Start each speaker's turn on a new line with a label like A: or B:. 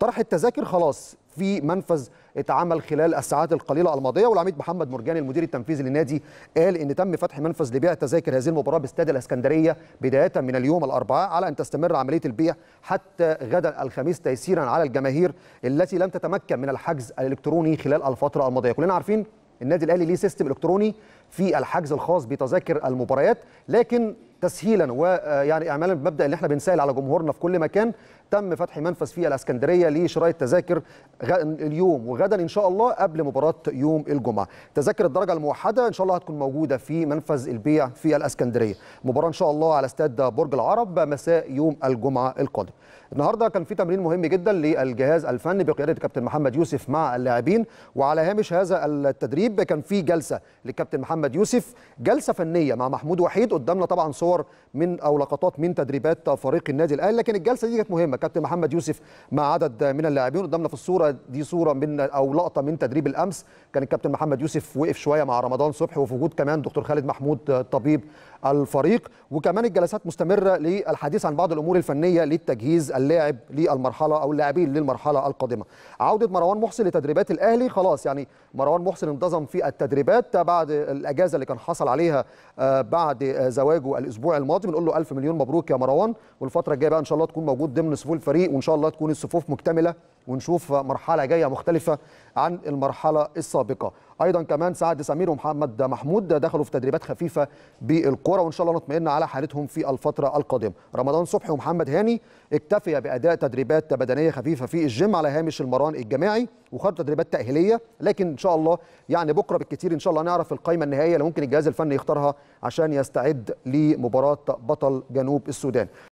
A: طرح التذاكر خلاص في منفذ اتعمل خلال الساعات القليله الماضيه والعميد محمد مرجاني المدير التنفيذي للنادي قال ان تم فتح منفذ لبيع تذاكر هذه المباراه باستاد الاسكندريه بدايه من اليوم الاربعاء على ان تستمر عمليه البيع حتى غدا الخميس تيسيرا على الجماهير التي لم تتمكن من الحجز الالكتروني خلال الفتره الماضيه كلنا عارفين النادي الاهلي ليه سيستم الكتروني في الحجز الخاص بتذاكر المباريات لكن تسهيلا ويعني آه، اعمالا بمبدا ان احنا بنسهل على جمهورنا في كل مكان تم فتح منفذ في الاسكندريه لشراء التذاكر اليوم وغدا ان شاء الله قبل مباراه يوم الجمعه تذاكر الدرجه الموحده ان شاء الله هتكون موجوده في منفذ البيع في الاسكندريه مباراه ان شاء الله على استاد برج العرب مساء يوم الجمعه القادم النهارده كان في تمرين مهم جدا للجهاز الفني بقياده كابتن محمد يوسف مع اللاعبين وعلى هامش هذا التدريب كان في جلسه للكابتن محمد يوسف جلسه فنيه مع محمود وحيد قدامنا طبعا صور من او لقطات من تدريبات فريق النادي الاهلي لكن الجلسه دي كانت مهمه كابتن محمد يوسف مع عدد من اللاعبين قدامنا في الصوره دي صوره من او لقطه من تدريب الامس كان الكابتن محمد يوسف وقف شويه مع رمضان صبحي وفي وجود كمان دكتور خالد محمود طبيب الفريق وكمان الجلسات مستمره للحديث عن بعض الامور الفنيه للتجهيز اللاعب للمرحله او اللاعبين للمرحله القادمه عوده مروان محسن لتدريبات الاهلي خلاص يعني مروان محسن انتظم في التدريبات بعد الاجازه اللي كان حصل عليها آه، بعد زواجه الاسبوع الماضي بنقول له الف مليون مبروك يا مروان والفتره الجايه بقى ان شاء الله تكون موجود ضمن صفوف الفريق وان شاء الله تكون الصفوف مكتمله ونشوف مرحله جايه مختلفه عن المرحله السابقه ايضا كمان سعد سمير ومحمد محمود دخلوا في تدريبات خفيفه بالكره وان شاء الله نطمئن على حالتهم في الفتره القادمه رمضان صبحي ومحمد هاني اكتفي باداء تدريبات بدنيه خفيفه في الجيم على هامش المران الجماعي وخدوا تدريبات تاهيليه لكن ان شاء الله يعني بكره بالكثير ان شاء الله نعرف القائمه النهائيه اللي ممكن الجهاز الفني يختارها عشان يستعد لمباراه بطل جنوب السودان